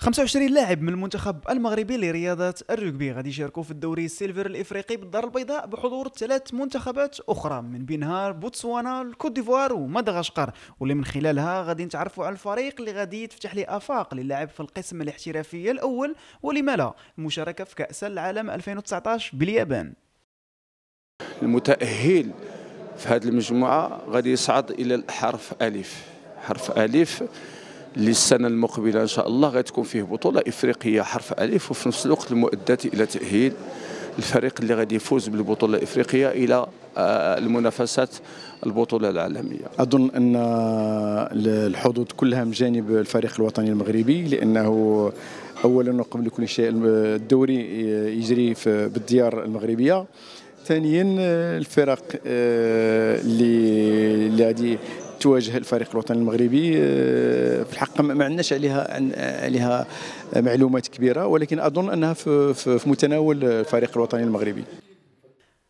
25 لاعب من المنتخب المغربي لرياضة الركبي غادي يشاركوا في الدوري السيلفر الافريقي بالدار البيضاء بحضور ثلاث منتخبات اخرى من بينها بوتسوانا الكوت ديفوار ومدغشقر واللي من خلالها غادي نتعرفوا على الفريق اللي غادي تفتح لي افاق للعب في القسم الاحترافي الاول ولما لا المشاركة في كأس العالم 2019 باليابان المتأهل في هذه المجموعة غادي يصعد إلى الحرف ألف حرف ألف للسنة المقبلة إن شاء الله غتكون فيه بطولة إفريقية حرف ألف وفي نفس الوقت المؤدات إلى تأهيل الفريق اللي غادي يفوز بالبطولة الإفريقية إلى آه، المنافسات البطولة العالمية أظن أن الحظوظ كلها من جانب الفريق الوطني المغربي لأنه أولا وقبل كل شيء الدوري يجري بالديار المغربية ثانيا الفرق آه، اللي اللي غادي تواجه الفريق الوطني المغربي آه، في الحق ما عندناش عليها عليها معلومات كبيره ولكن اظن انها في, في متناول الفريق الوطني المغربي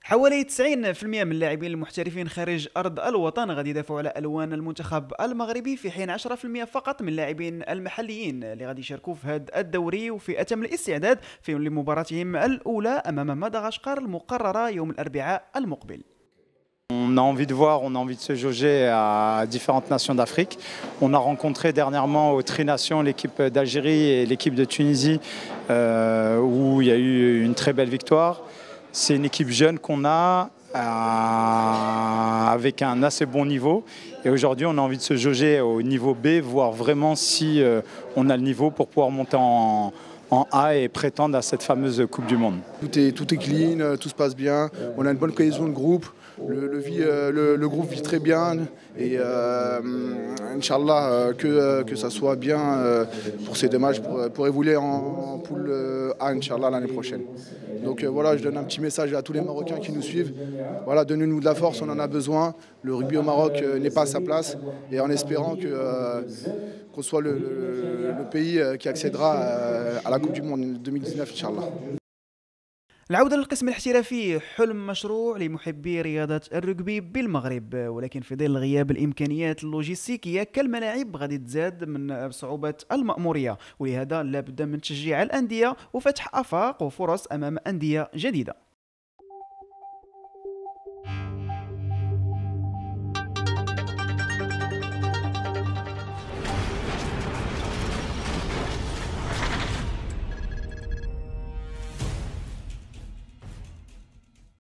حوالي 90% من اللاعبين المحترفين خارج ارض الوطن غادي يدافعوا على الوان المنتخب المغربي في حين 10% فقط من اللاعبين المحليين اللي غادي يشاركوا في هذا الدوري وفي اتم الاستعداد في لمباراتهم الاولى امام مدغشقر المقرره يوم الاربعاء المقبل On a envie de voir, on a envie de se jauger à différentes nations d'Afrique. On a rencontré dernièrement aux Tri-Nations l'équipe d'Algérie et l'équipe de Tunisie euh, où il y a eu une très belle victoire. C'est une équipe jeune qu'on a euh, avec un assez bon niveau. Et aujourd'hui, on a envie de se jauger au niveau B, voir vraiment si euh, on a le niveau pour pouvoir monter en, en A et prétendent à cette fameuse Coupe du Monde. Tout est, tout est clean, euh, tout se passe bien, on a une bonne cohésion de groupe, le, euh, groupe vit très bien et euh, Inch'Allah que, que ça soit bien pour ces deux matchs, pour, évoluer en, poule A Inch'Allah l'année prochaine. Donc voilà, je donne un petit message à tous les Marocains qui nous suivent. Voilà, donnez-nous de la force, on en a besoin. Le rugby au Maroc n'est pas à sa place. Et en espérant qu'on soit le, pays qui accédera à la كوب دي موند 2019 ان شاء الله العودة للقسم الاحترافي حلم مشروع لمحبي رياضة الركبي بالمغرب ولكن في ظل غياب الإمكانيات اللوجستيكية كالملاعب غادي تزاد من صعوبة المأمورية ولهذا لابد من تشجيع الأندية وفتح آفاق وفرص أمام أندية جديدة